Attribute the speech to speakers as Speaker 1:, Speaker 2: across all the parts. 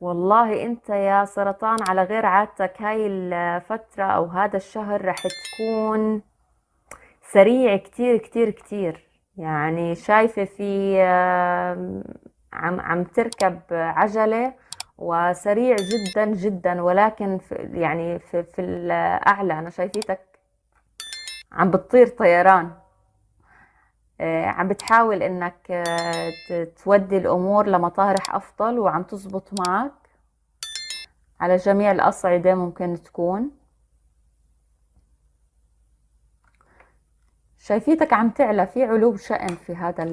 Speaker 1: والله انت يا سرطان على غير عادتك هاي الفترة او هذا الشهر رح تكون سريع كتير كتير كتير يعني شايفة في عم, عم تركب عجلة وسريع جدا جدا ولكن في يعني في, في الأعلى أنا شايفيتك عم بتطير طيران آه، عم بتحاول انك آه، تودي الامور لمطارح افضل وعم تزبط معك على جميع الاصعدة ممكن تكون شايفيتك عم تعلى في علو شأن في هذا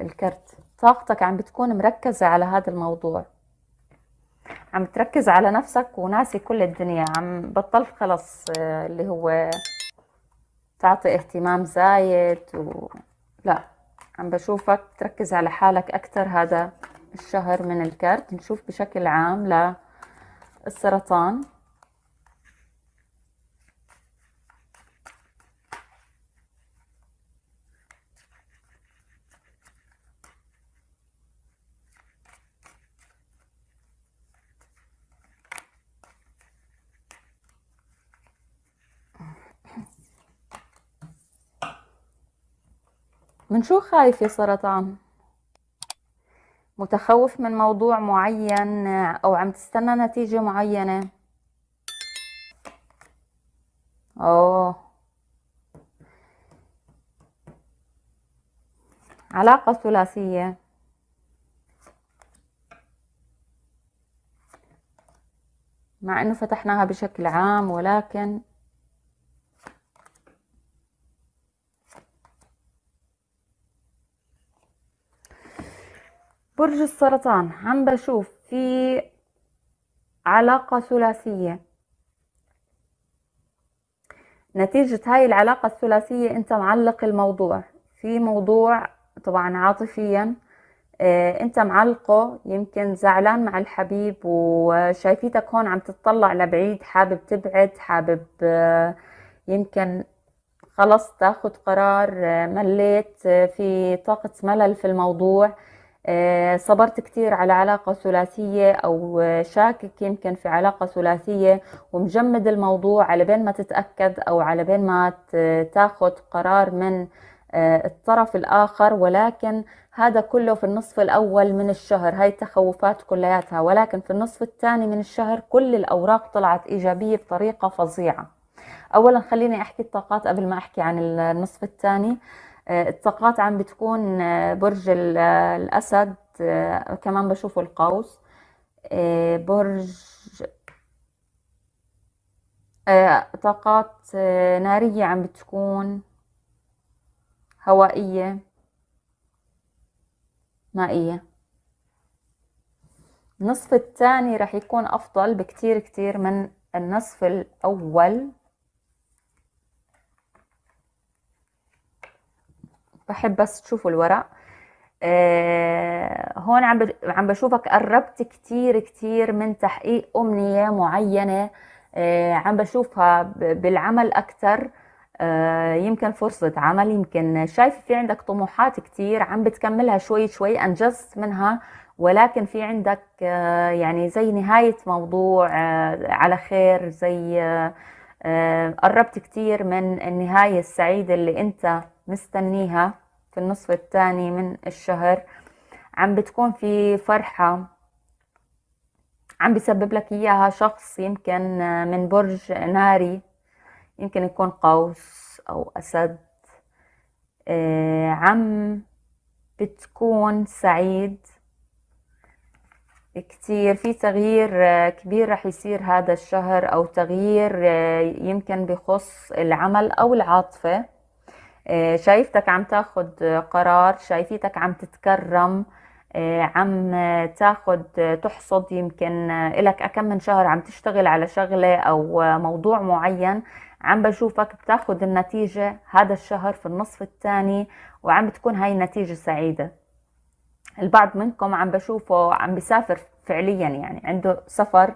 Speaker 1: الكرت طاقتك عم بتكون مركزة على هذا الموضوع عم تركز على نفسك وناسي كل الدنيا عم بطل خلص آه، اللي هو تعطي اهتمام زايد و لا عم بشوفك تركز على حالك أكثر هذا الشهر من الكرت نشوف بشكل عام للسرطان من شو خايف يا سرطان؟ متخوف من موضوع معين أو عم تستنى نتيجة معينة أوه علاقة ثلاثية مع أنه فتحناها بشكل عام ولكن برج السرطان عم بشوف في علاقة ثلاثية نتيجة هاي العلاقة الثلاثية انت معلق الموضوع في موضوع طبعا عاطفيا اه انت معلقه يمكن زعلان مع الحبيب وشايفيتك هون عم تتطلع لبعيد حابب تبعد حابب آه، يمكن خلص تاخد قرار آه، مليت آه، في طاقة ملل في الموضوع آه، صبرت كثير على علاقة ثلاثية أو شاكك يمكن في علاقة ثلاثية ومجمد الموضوع على بين ما تتأكد أو على بين ما تاخد قرار من آه، الطرف الآخر ولكن هذا كله في النصف الأول من الشهر هاي التخوفات كلياتها ولكن في النصف الثاني من الشهر كل الأوراق طلعت إيجابية بطريقة فظيعة أولا خليني أحكي الطاقات قبل ما أحكي عن النصف الثاني آه آه، الطاقات عم بتكون آه، برج الأسد آه، كمان بشوف القوس برج طاقات نارية عم بتكون هوائية مائية النصف الثاني رح يكون أفضل بكتير كتير من النصف الأول بحب بس تشوفوا الورق آه هون عم عم بشوفك قربت كتير كتير من تحقيق أمنية معينة آه عم بشوفها بالعمل أكتر آه يمكن فرصة عمل يمكن شايف في عندك طموحات كتير عم بتكملها شوي شوي أنجزت منها ولكن في عندك آه، يعني زي نهاية موضوع آه، على خير زي آه، آه، قربت كتير من النهاية السعيدة اللي انت مستنيها في النصف الثاني من الشهر عم بتكون في فرحة عم بسبب لك إياها شخص يمكن آه، من برج ناري يمكن يكون قوس أو أسد آه، عم بتكون سعيد كتير في تغيير آه، كبير رح يصير هذا الشهر أو تغيير آه، يمكن بخص العمل أو العاطفة آه، شايفتك عم تاخد قرار شايفتك عم تتكرم عم تاخد تحصد يمكن إلك أكم من شهر عم تشتغل على شغلة أو موضوع معين عم بشوفك بتاخد النتيجة هذا الشهر في النصف الثاني وعم بتكون هاي النتيجة سعيدة البعض منكم عم بشوفه عم بسافر فعليا يعني عنده سفر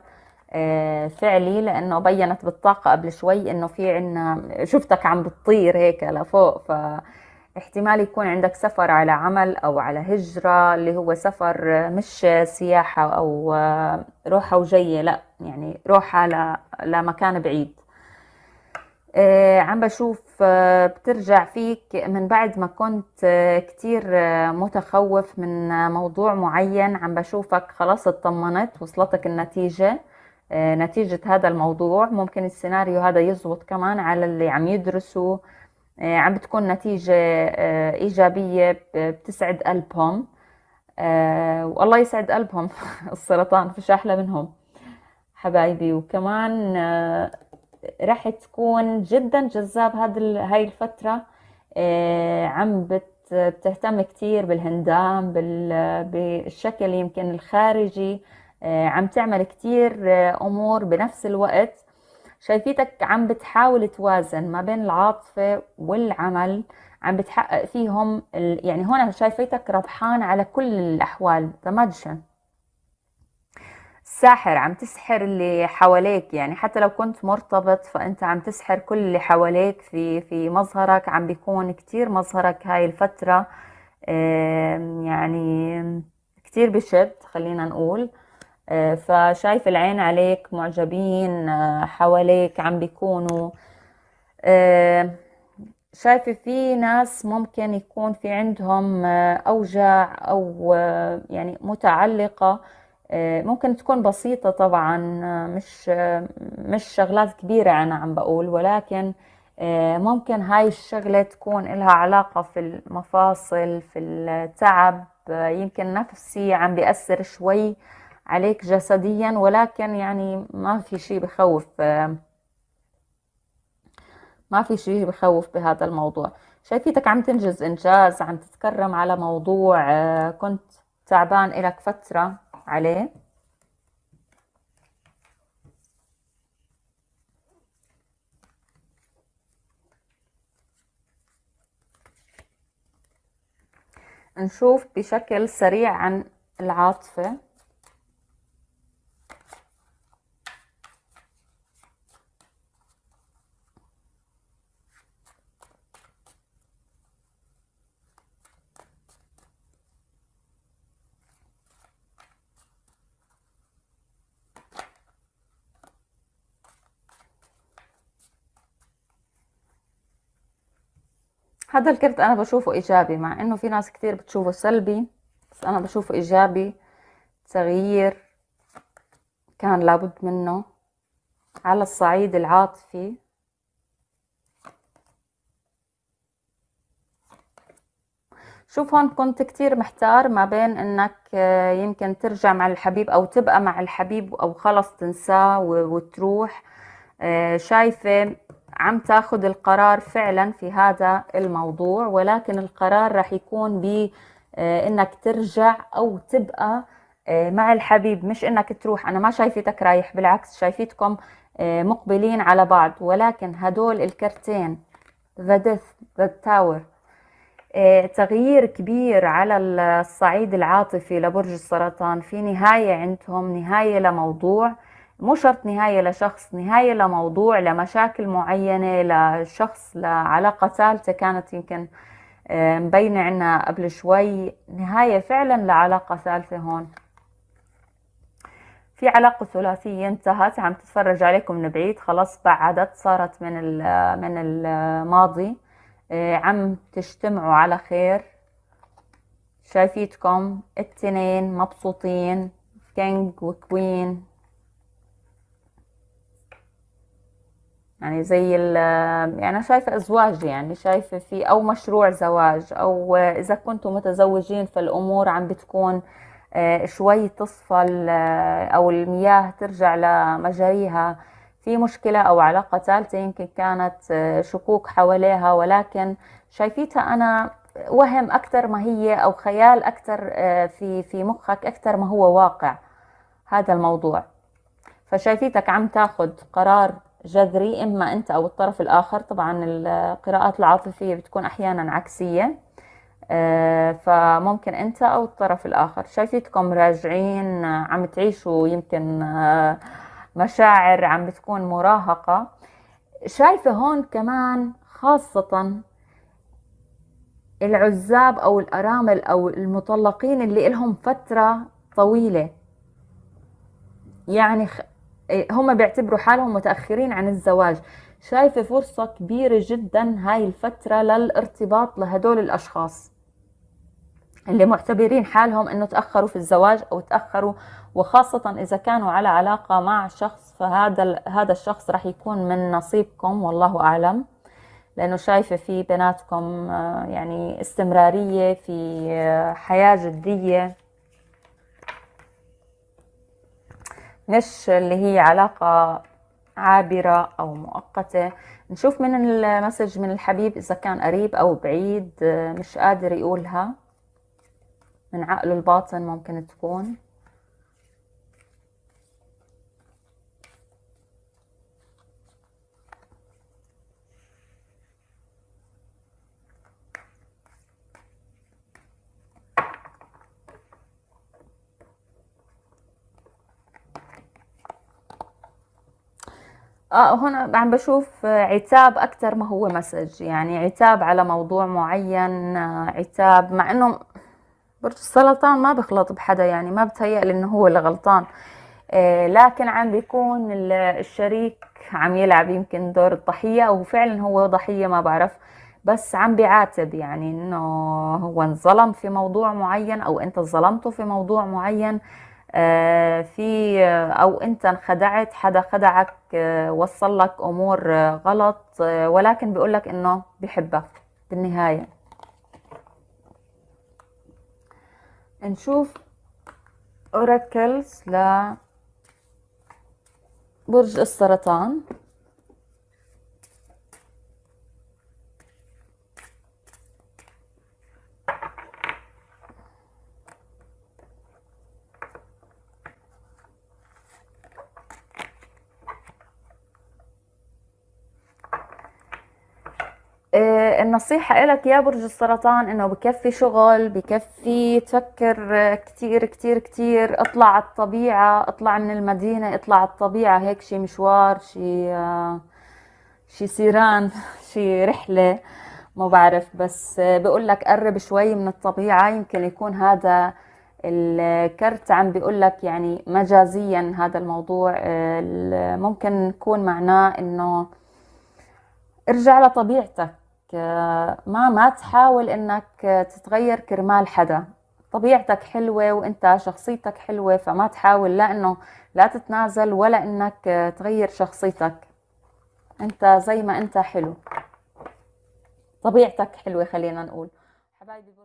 Speaker 1: آه، فعلي لانه بينت بالطاقه قبل شوي انه في عنا شفتك عم بتطير هيك لفوق فاحتمال يكون عندك سفر على عمل او على هجره اللي هو سفر مش سياحه او آه، روحه وجايه لا يعني روحه لمكان بعيد آه، عم بشوف آه، بترجع فيك من بعد ما كنت آه، كتير متخوف من موضوع معين عم بشوفك خلاص اطمنت وصلتك النتيجة نتيجة هذا الموضوع ممكن السيناريو هذا يزبط كمان على اللي عم يدرسوا عم بتكون نتيجة إيجابية بتسعد قلبهم والله يسعد قلبهم السرطان فيش أحلى منهم حبايبي وكمان رح تكون جدا جذاب هذا هاي الفترة آه، عم بتهتم كتير بالهندام بالشكل يمكن الخارجي آه، عم تعمل كتير آه، أمور بنفس الوقت شايفيتك عم بتحاول توازن ما بين العاطفة والعمل عم بتحقق فيهم يعني هون شايفيتك ربحان على كل الأحوال ذا ماجشن ساحر عم تسحر اللي حواليك يعني حتى لو كنت مرتبط فانت عم تسحر كل اللي حواليك في في مظهرك عم بيكون كتير مظهرك هاي الفترة يعني كتير بشد خلينا نقول آه، فشايف العين عليك معجبين آه، حواليك عم بيكونوا شايفة في ناس ممكن يكون في عندهم آه، أوجاع أو يعني متعلقة آه، ممكن تكون بسيطة طبعا آه، مش آه، مش شغلات كبيرة أنا عم بقول ولكن ممكن هاي الشغلة تكون إلها علاقة في المفاصل في التعب يمكن نفسي عم بيأثر شوي عليك جسديا ولكن يعني ما في شيء بخوف ما في شيء بخوف بهذا الموضوع شايفيتك عم تنجز إنجاز عم تتكرم على موضوع كنت تعبان إلك فترة عليه نشوف بشكل سريع عن العاطفة هذا الكرت انا بشوفه ايجابي مع انه في ناس كتير بتشوفه سلبي بس انا بشوفه ايجابي تغيير كان لابد منه على الصعيد العاطفي شوف هون كنت كتير محتار ما بين انك آه، يمكن ترجع مع الحبيب او تبقى مع الحبيب او خلص تنساه وتروح آه، شايفة عم تاخذ القرار فعلا في هذا الموضوع ولكن القرار رح يكون ب آه، انك ترجع او تبقى آه، مع الحبيب مش انك تروح انا ما شايفتك رايح بالعكس شايفتكم آه، مقبلين على بعض ولكن هدول الكرتين ذا ديث ذا تاور تغيير كبير على الصعيد العاطفي لبرج السرطان في نهاية عندهم نهاية لموضوع مو شرط نهاية لشخص نهاية لموضوع لمشاكل معينة لشخص لعلاقة ثالثة كانت يمكن آه، مبينة عنا قبل شوي نهاية فعلا لعلاقة ثالثة هون في علاقة ثلاثية انتهت عم تتفرج عليكم من بعيد خلاص بعدت صارت من من الماضي آه، عم تجتمعوا على خير شايفيتكم التنين مبسوطين كينج وكوين يعني زي ال يعني أنا شايفة أزواج يعني شايفة في أو مشروع زواج أو إذا كنتم متزوجين فالأمور عم بتكون آه، شوي تصفى آه، أو المياه ترجع لمجاريها في مشكلة أو علاقة ثالثة يمكن كانت آه، شكوك حواليها ولكن شايفيتها أنا وهم أكثر ما هي أو خيال أكثر في في مخك أكثر ما هو واقع هذا الموضوع فشايفيتك عم تاخذ قرار جذري إما أنت أو الطرف الآخر طبعا القراءات العاطفية بتكون أحيانا عكسية آه، فممكن أنت أو الطرف الآخر شايفتكم راجعين عم تعيشوا يمكن آه، مشاعر عم بتكون مراهقة شايفة هون كمان خاصة العزاب أو الأرامل أو المطلقين اللي لهم فترة طويلة يعني إيه، هم بيعتبروا حالهم متاخرين عن الزواج شايفه فرصه كبيره جدا هاي الفتره للارتباط لهدول الاشخاص اللي معتبرين حالهم انه تاخروا في الزواج او تاخروا وخاصه اذا كانوا على علاقه مع شخص فهذا هذا الشخص راح يكون من نصيبكم والله اعلم لانه شايفه في بناتكم آه، يعني استمراريه في آه، حياه جديه مش اللي هي علاقة عابرة أو مؤقتة نشوف من المسج من الحبيب إذا كان قريب أو بعيد آه، مش قادر يقولها من عقله الباطن ممكن تكون اه هنا عم بشوف عتاب اكثر ما هو مسج يعني عتاب على موضوع معين عتاب مع انه برج السرطان ما بخلط بحدا يعني ما بتهيأ انه هو اللي غلطان آه لكن عم بيكون الشريك عم يلعب يمكن دور الضحية او فعلا هو ضحية ما بعرف بس عم بيعاتب يعني انه هو انظلم في موضوع معين او انت ظلمته في موضوع معين آه، في آه، او انت انخدعت حدا خدعك آه، وصل لك امور غلط ولكن بيقول لك انه بحبك بالنهايه نشوف اوراكلز ل برج السرطان آه، النصيحة لك يا برج السرطان انه بكفي شغل بكفي تفكر آه، كتير كتير كتير اطلع على الطبيعة اطلع من المدينة اطلع على الطبيعة هيك شي مشوار شي آه، شي سيران شي رحلة ما بعرف بس بقول لك قرب شوي من الطبيعة يمكن يكون هذا الكرت عم بيقول لك يعني مجازيا هذا الموضوع ممكن يكون معناه انه ارجع لطبيعتك ما ما تحاول انك تتغير كرمال حدا طبيعتك حلوة وانت شخصيتك حلوة فما تحاول لا انه لا تتنازل ولا انك تغير شخصيتك انت زي ما انت حلو طبيعتك حلوة خلينا نقول حبايبي